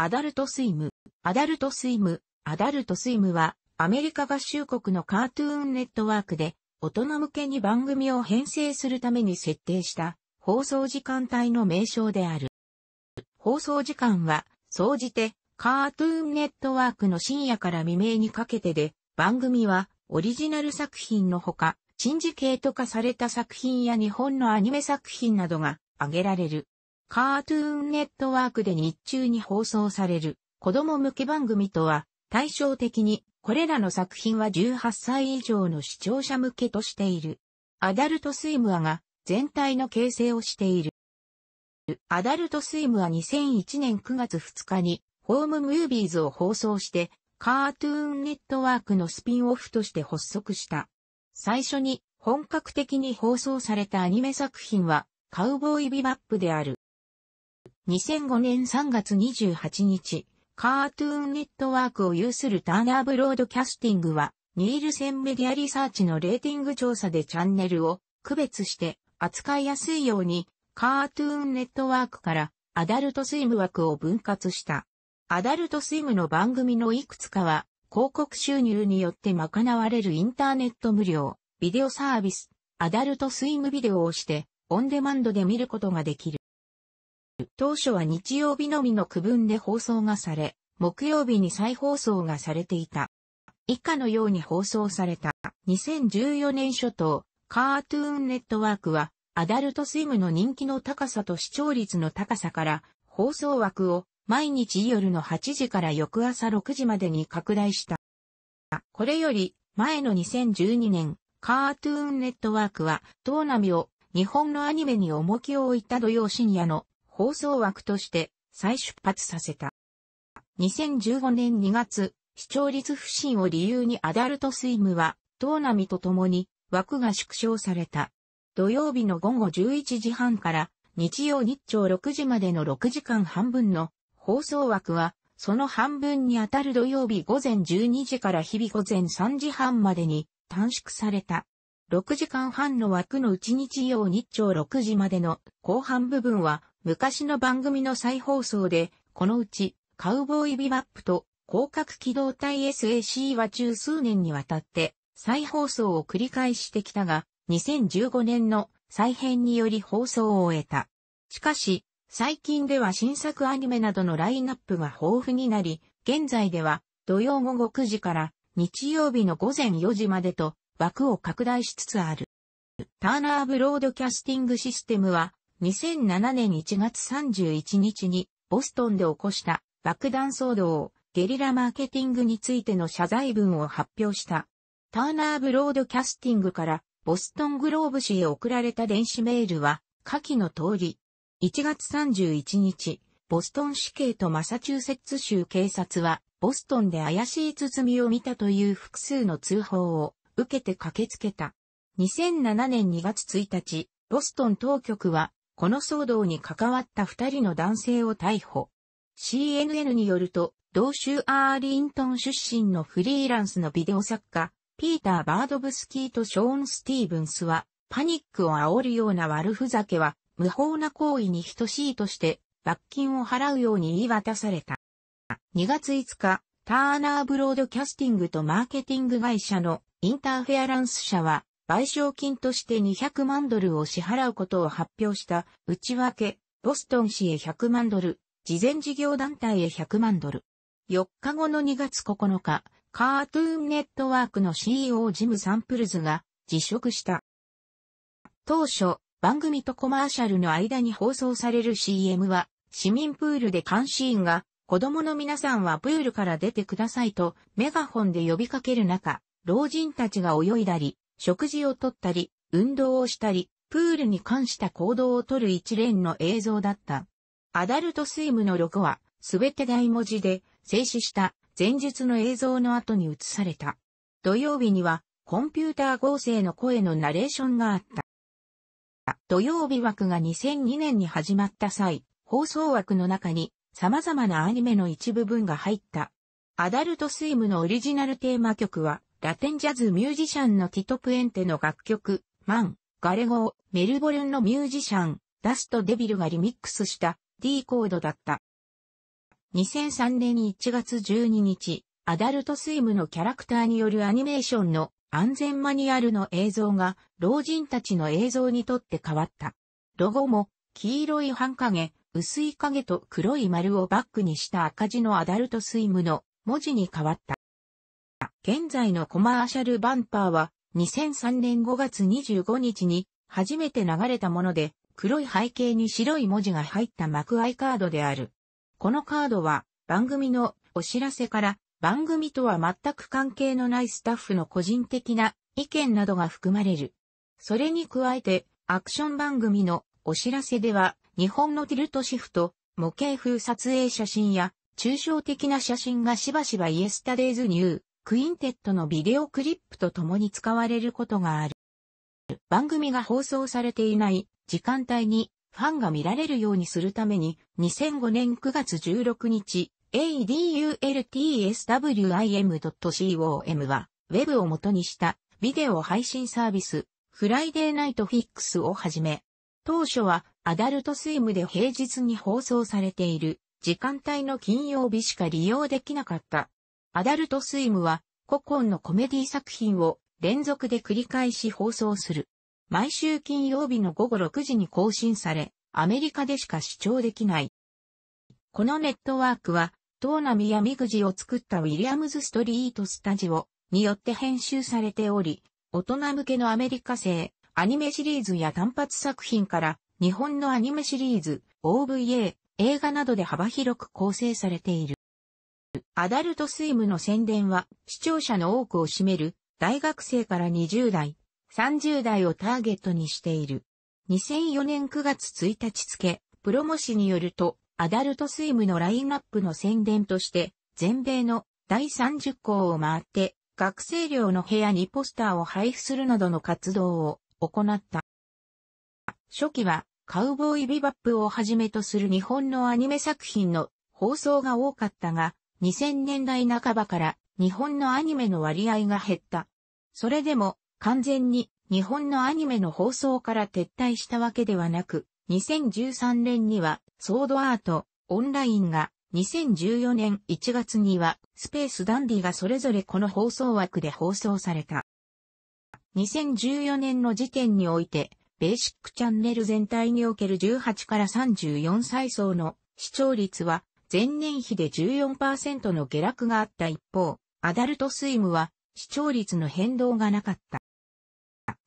アダルトスイム。アダルトスイム。アダルトスイムは、アメリカ合衆国のカートゥーンネットワークで、大人向けに番組を編成するために設定した放送時間帯の名称である。放送時間は、総じて、カートゥーンネットワークの深夜から未明にかけてで、番組は、オリジナル作品のほか、シンジケート化された作品や日本のアニメ作品などが挙げられる。カートゥーンネットワークで日中に放送される子供向け番組とは対照的にこれらの作品は18歳以上の視聴者向けとしている。アダルトスイムアが全体の形成をしている。アダルトスイムア2001年9月2日にホームムービーズを放送してカートゥーンネットワークのスピンオフとして発足した。最初に本格的に放送されたアニメ作品はカウボーイビバップである。2005年3月28日、カートゥーンネットワークを有するターナーブロードキャスティングは、ニールセンメディアリサーチのレーティング調査でチャンネルを区別して扱いやすいように、カートゥーンネットワークからアダルトスイム枠を分割した。アダルトスイムの番組のいくつかは、広告収入によって賄われるインターネット無料、ビデオサービス、アダルトスイムビデオをして、オンデマンドで見ることができる。当初は日曜日のみの区分で放送がされ、木曜日に再放送がされていた。以下のように放送された2014年初頭、カートゥーンネットワークは、アダルトスイムの人気の高さと視聴率の高さから、放送枠を毎日夜の8時から翌朝6時までに拡大した。これより前の2012年、カートゥーンネットワークは、トーナミを日本のアニメに重きを置いた土曜深夜の放送枠として再出発させた。2015年2月、視聴率不振を理由にアダルトスイムは、トーナミと共に枠が縮小された。土曜日の午後11時半から日曜日朝6時までの6時間半分の放送枠は、その半分にあたる土曜日午前12時から日々午前3時半までに短縮された。6時間半の枠のうち日曜日朝6時までの後半部分は昔の番組の再放送で、このうち、カウボーイビバップと広角機動隊 SAC は十数年にわたって再放送を繰り返してきたが、2015年の再編により放送を終えた。しかし、最近では新作アニメなどのラインナップが豊富になり、現在では土曜午後9時から日曜日の午前4時までと枠を拡大しつつある。ターナーブロードキャスティングシステムは2007年1月31日にボストンで起こした爆弾騒動、をゲリラマーケティングについての謝罪文を発表した。ターナーブロードキャスティングからボストングローブ市へ送られた電子メールは、下記の通り、1月31日、ボストン市警とマサチューセッツ州警察は、ボストンで怪しい包みを見たという複数の通報を受けて駆けつけた。2007年2月1日、ボストン当局はこの騒動に関わった二人の男性を逮捕。CNN によると、同州アーリントン出身のフリーランスのビデオ作家、ピーター・バードブスキーとショーン・スティーブンスは、パニックを煽るような悪ふざけは、無法な行為に等しいとして、罰金を払うように言い渡された。2月5日、ターナーブロードキャスティングとマーケティング会社のインターフェアランス社は、賠償金として200万ドルを支払うことを発表した内訳、ボストン市へ100万ドル、慈善事業団体へ100万ドル。4日後の2月9日、カートゥーンネットワークの CEO ジム・サンプルズが辞職した。当初、番組とコマーシャルの間に放送される CM は、市民プールで監視員が、子供の皆さんはプールから出てくださいとメガホンで呼びかける中、老人たちが泳いだり、食事をとったり、運動をしたり、プールに関した行動をとる一連の映像だった。アダルトスイムのロゴは、すべて大文字で、静止した前述の映像の後に映された。土曜日には、コンピューター合成の声のナレーションがあった。土曜日枠が2002年に始まった際、放送枠の中に様々なアニメの一部分が入った。アダルトスイムのオリジナルテーマ曲は、ラテンジャズミュージシャンのティト・プエンテの楽曲、マン、ガレゴー、メルボルンのミュージシャン、ダスト・デビルがリミックスした D コードだった。2003年1月12日、アダルトスイムのキャラクターによるアニメーションの安全マニュアルの映像が老人たちの映像にとって変わった。ロゴも黄色い半影、薄い影と黒い丸をバックにした赤字のアダルトスイムの文字に変わった。現在のコマーシャルバンパーは2003年5月25日に初めて流れたもので、黒い背景に白い文字が入った幕合カードである。このカードは番組のお知らせから番組とは全く関係のないスタッフの個人的な意見などが含まれる。それに加えてアクション番組のお知らせでは日本のティルトシフト、模型風撮影写真や抽象的な写真がしばしばイエスタデイズニュークインテットのビデオクリップと共に使われることがある。番組が放送されていない時間帯にファンが見られるようにするために2005年9月16日 adultswim.com はウェブを元にしたビデオ配信サービスフライデーナイトフィックスをはじめ当初はアダルトスイムで平日に放送されている時間帯の金曜日しか利用できなかったアダルトスイムは、古今のコメディ作品を連続で繰り返し放送する。毎週金曜日の午後6時に更新され、アメリカでしか視聴できない。このネットワークは、トーナミやミグジを作ったウィリアムズ・ストリート・スタジオによって編集されており、大人向けのアメリカ製、アニメシリーズや単発作品から、日本のアニメシリーズ、OVA、映画などで幅広く構成されている。アダルトスイムの宣伝は視聴者の多くを占める大学生から20代、30代をターゲットにしている。2004年9月1日付、プロモ誌によると、アダルトスイムのラインナップの宣伝として、全米の第30校を回って、学生寮の部屋にポスターを配布するなどの活動を行った。初期は、カウボーイビバップをはじめとする日本のアニメ作品の放送が多かったが、2000年代半ばから日本のアニメの割合が減った。それでも完全に日本のアニメの放送から撤退したわけではなく、2013年にはソードアート、オンラインが、2014年1月にはスペースダンディがそれぞれこの放送枠で放送された。2014年の時点において、ベーシックチャンネル全体における18から34歳層の視聴率は前年比で14%の下落があった一方、アダルトスイムは視聴率の変動がなかった。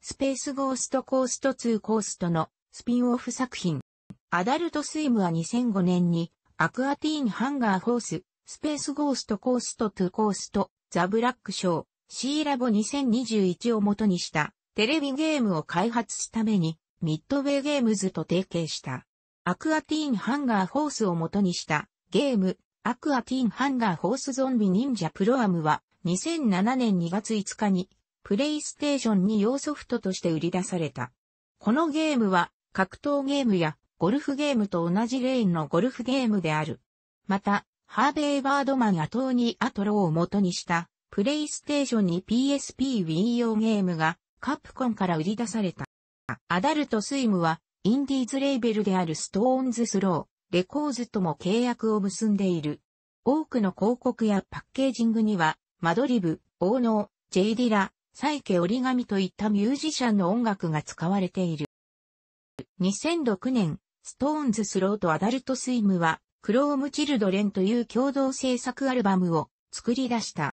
スペースゴーストコースト2コーストのスピンオフ作品。アダルトスイムは2005年にアクアティーンハンガーホース、スペースゴーストコースト2コースト、ザ・ブラックショー、シーラボ2021を元にしたテレビゲームを開発すためにミッドウェイゲームズと提携した。アクアティーンハンガーホースを元にしたゲーム、アクアティンハンガーホースゾンビ忍者プロアムは、2007年2月5日に、プレイステーションに用ソフトとして売り出された。このゲームは、格闘ゲームや、ゴルフゲームと同じレーンのゴルフゲームである。また、ハーベイ・バードマンやトーニー・アトローを元にした、プレイステーションに PSP Wii 用ゲームが、カプコンから売り出された。アダルトスイムは、インディーズレーベルであるストーンズスロー。レコーズとも契約を結んでいる。多くの広告やパッケージングには、マドリブ、オーノー、ジェイディラ、サイケ折り紙といったミュージシャンの音楽が使われている。2006年、ストーンズスローとアダルトスイムは、クロームチルドレンという共同制作アルバムを作り出した。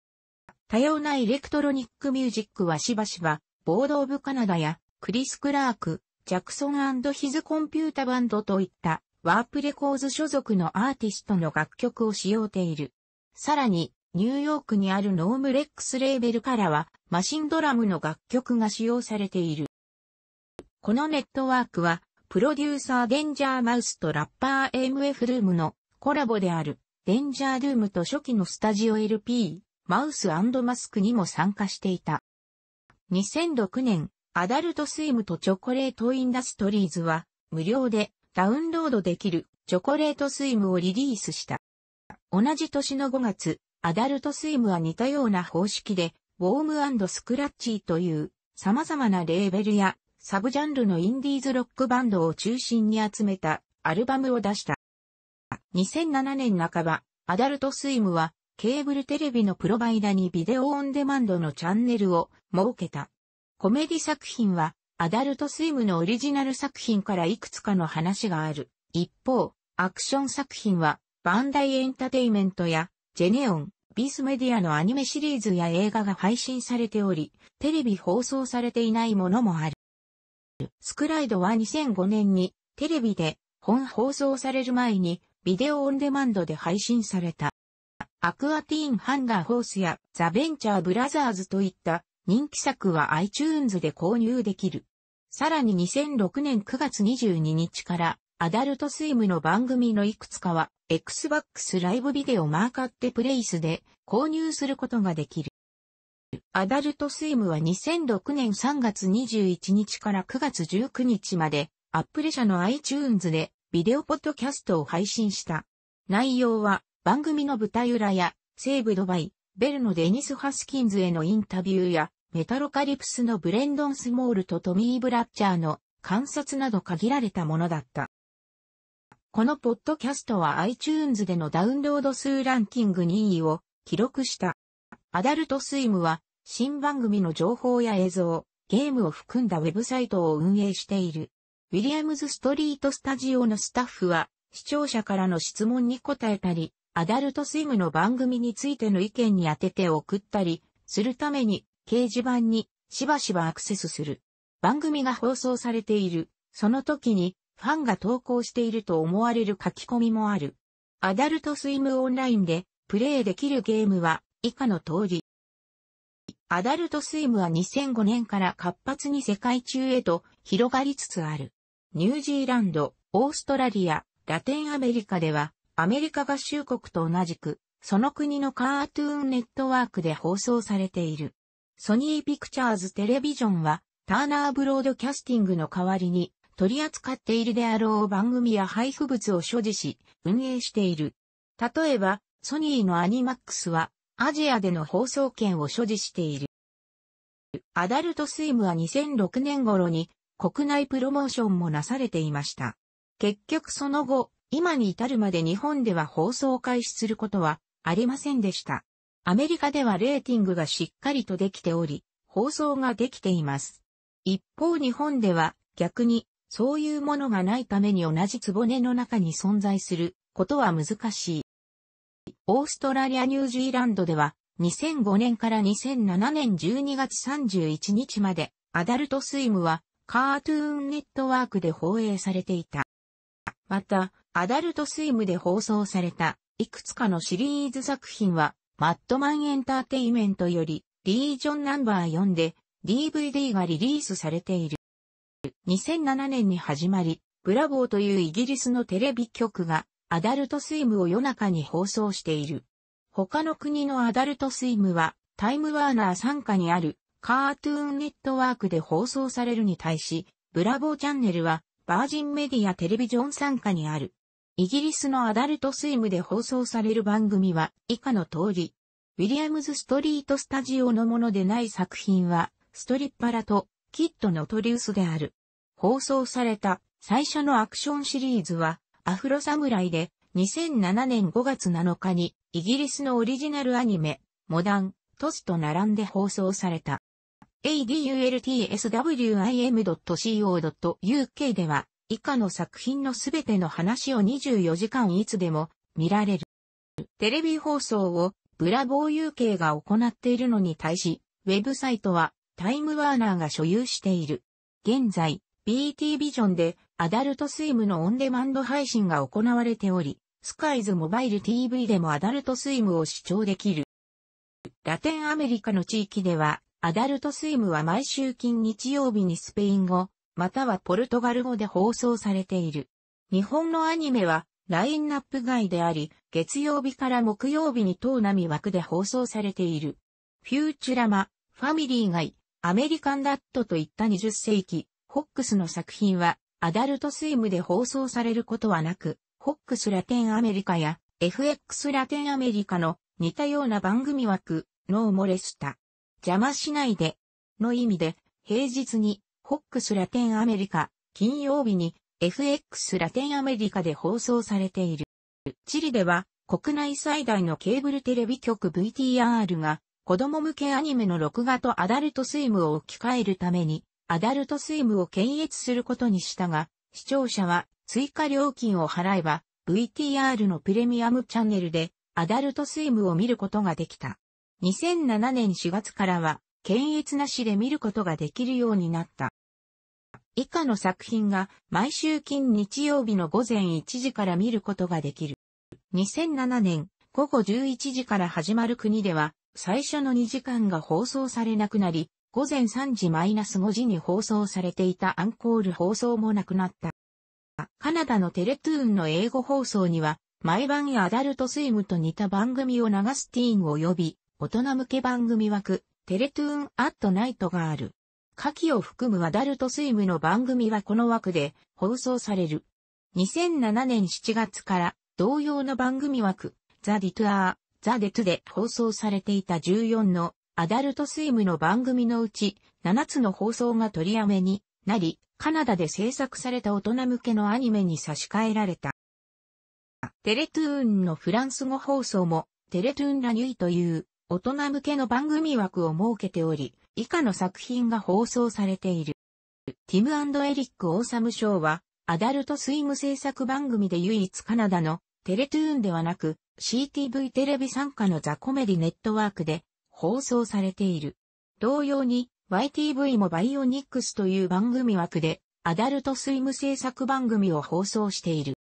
多様なエレクトロニックミュージックはしばしば、ボード・オブ・カナダや、クリス・クラーク、ジャクソンヒズ・コンピュータバンドといったワープレコーズ所属のアーティストの楽曲を使用ている。さらに、ニューヨークにあるノームレックスレーベルからは、マシンドラムの楽曲が使用されている。このネットワークは、プロデューサーデンジャーマウスとラッパー m f ルームのコラボである、デンジャールームと初期のスタジオ LP、マウスマスクにも参加していた。2006年、アダルトスイムとチョコレートインダストリーズは、無料でダウンロードできるチョコレートスイムをリリースした。同じ年の5月、アダルトスイムは似たような方式で、ウォームスクラッチーという様々なレーベルやサブジャンルのインディーズロックバンドを中心に集めたアルバムを出した。2007年半ば、アダルトスイムはケーブルテレビのプロバイダにビデオオンデマンドのチャンネルを設けた。コメディ作品はアダルトスイムのオリジナル作品からいくつかの話がある。一方、アクション作品は、バンダイエンタテイメントや、ジェネオン、ビースメディアのアニメシリーズや映画が配信されており、テレビ放送されていないものもある。スクライドは2005年に、テレビで、本放送される前に、ビデオオンデマンドで配信された。アクアティーンハンガーホースやザ・ベンチャーブラザーズといった人気作は iTunes で購入できる。さらに2006年9月22日から、アダルトスイムの番組のいくつかは、Xbox ライブビデオマーカッてプレイスで購入することができる。アダルトスイムは2006年3月21日から9月19日まで、アップル社の iTunes でビデオポッドキャストを配信した。内容は、番組の舞台裏や、西部ドバイ、ベルのデニス・ハスキンズへのインタビューや、メタロカリプスのブレンドン・スモールとトミー・ブラッチャーの観察など限られたものだった。このポッドキャストは iTunes でのダウンロード数ランキング2位を記録した。アダルトスイムは新番組の情報や映像、ゲームを含んだウェブサイトを運営している。ウィリアムズストリートスタジオのスタッフは視聴者からの質問に答えたり、アダルトスイムの番組についての意見に当てて送ったりするために掲示板にしばしばアクセスする。番組が放送されている、その時にファンが投稿していると思われる書き込みもある。アダルトスイムオンラインでプレイできるゲームは以下の通り。アダルトスイムは2005年から活発に世界中へと広がりつつある。ニュージーランド、オーストラリア、ラテンアメリカでは、アメリカ合衆国と同じく、その国のカートゥーンネットワークで放送されている。ソニーピクチャーズテレビジョンは、ターナーブロードキャスティングの代わりに、取り扱っているであろう番組や配布物を所持し、運営している。例えば、ソニーのアニマックスは、アジアでの放送権を所持している。アダルトスイムは2006年頃に、国内プロモーションもなされていました。結局その後、今に至るまで日本では放送開始することはありませんでした。アメリカではレーティングがしっかりとできており、放送ができています。一方日本では逆にそういうものがないために同じつぼねの中に存在することは難しい。オーストラリアニュージーランドでは2005年から2007年12月31日までアダルトスイムはカートゥーンネットワークで放映されていた。また、アダルトスイムで放送されたいくつかのシリーズ作品はマットマンエンターテイメントより、リージョンナンバー4で DVD がリリースされている。2007年に始まり、ブラボーというイギリスのテレビ局がアダルトスイムを夜中に放送している。他の国のアダルトスイムはタイムワーナー傘下にあるカートゥーンネットワークで放送されるに対し、ブラボーチャンネルはバージンメディアテレビジョン傘下にあるイギリスのアダルトスイムで放送される番組は以下の通り、ウィリアムズストリートスタジオのものでない作品は、ストリッパラとキッドのトリウスである。放送された最初のアクションシリーズは、アフロサムライで2007年5月7日にイギリスのオリジナルアニメ、モダン、トスと並んで放送された。adultswim.co.uk では以下の作品のすべての話を24時間いつでも見られる。テレビ放送をブラボー UK が行っているのに対し、ウェブサイトはタイムワーナーが所有している。現在、BT ビジョンでアダルトスイムのオンデマンド配信が行われており、スカイズモバイル TV でもアダルトスイムを視聴できる。ラテンアメリカの地域では、アダルトスイムは毎週金日曜日にスペイン語、またはポルトガル語で放送されている。日本のアニメはラインナップ外であり、月曜日から木曜日に東波枠で放送されている。フューチュラマ、ファミリー外、アメリカンダットといった20世紀、ホックスの作品はアダルトスイムで放送されることはなく、ホックスラテンアメリカや FX ラテンアメリカの似たような番組枠、ノーモレスタ。邪魔しないで、の意味で、平日にックスラテンアメリカ、金曜日に FX ラテンアメリカで放送されている。チリでは国内最大のケーブルテレビ局 VTR が子供向けアニメの録画とアダルトスイムを置き換えるためにアダルトスイムを検閲することにしたが、視聴者は追加料金を払えば VTR のプレミアムチャンネルでアダルトスイムを見ることができた。2007年4月からは検閲なしで見ることができるようになった。以下の作品が毎週金日曜日の午前1時から見ることができる。2007年午後11時から始まる国では最初の2時間が放送されなくなり、午前3時マイナス5時に放送されていたアンコール放送もなくなった。カナダのテレトゥーンの英語放送には、毎晩アダルトスイムと似た番組を流すティーン及び、大人向け番組枠、テレトゥーンアットナイトがある。下記を含むアダルトスイムの番組はこの枠で放送される。2007年7月から同様の番組枠、ザ・ディトゥアー、ザ・デトゥで放送されていた14のアダルトスイムの番組のうち7つの放送が取りやめになり、カナダで制作された大人向けのアニメに差し替えられた。テレトゥーンのフランス語放送もテレトゥーンラニュイという大人向けの番組枠を設けており、以下の作品が放送されている。ティムエリック・オーサム賞は、アダルトスイム制作番組で唯一カナダのテレトゥーンではなく CTV テレビ参加のザコメディネットワークで放送されている。同様に YTV もバイオニックスという番組枠でアダルトスイム制作番組を放送している。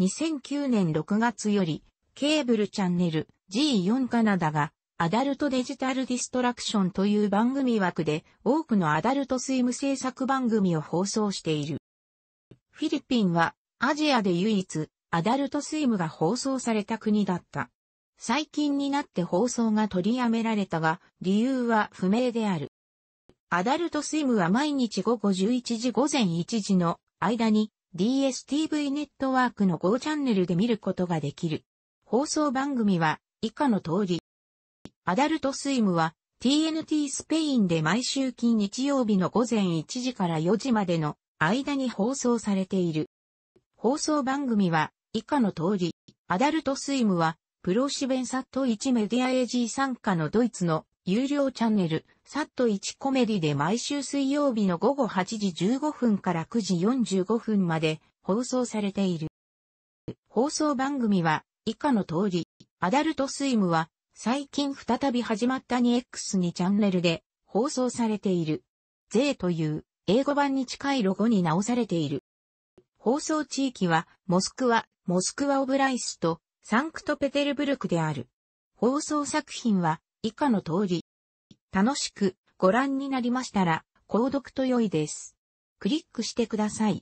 2009年6月よりケーブルチャンネル G4 カナダがアダルトデジタルディストラクションという番組枠で多くのアダルトスイム制作番組を放送している。フィリピンはアジアで唯一アダルトスイムが放送された国だった。最近になって放送が取りやめられたが、理由は不明である。アダルトスイムは毎日午後11時午前1時の間に DSTV ネットワークの5チャンネルで見ることができる。放送番組は以下の通り、アダルトスイムは TNT スペインで毎週金日曜日の午前1時から4時までの間に放送されている。放送番組は以下の通り、アダルトスイムはプロシベンサット1メディア AG 参加のドイツの有料チャンネル、サット1コメディで毎週水曜日の午後8時15分から9時45分まで放送されている。放送番組は以下の通り、アダルトスイムは最近再び始まった 2X2 チャンネルで放送されている。税という英語版に近いロゴに直されている。放送地域はモスクワ、モスクワオブライスとサンクトペテルブルクである。放送作品は以下の通り。楽しくご覧になりましたら、購読と良いです。クリックしてください。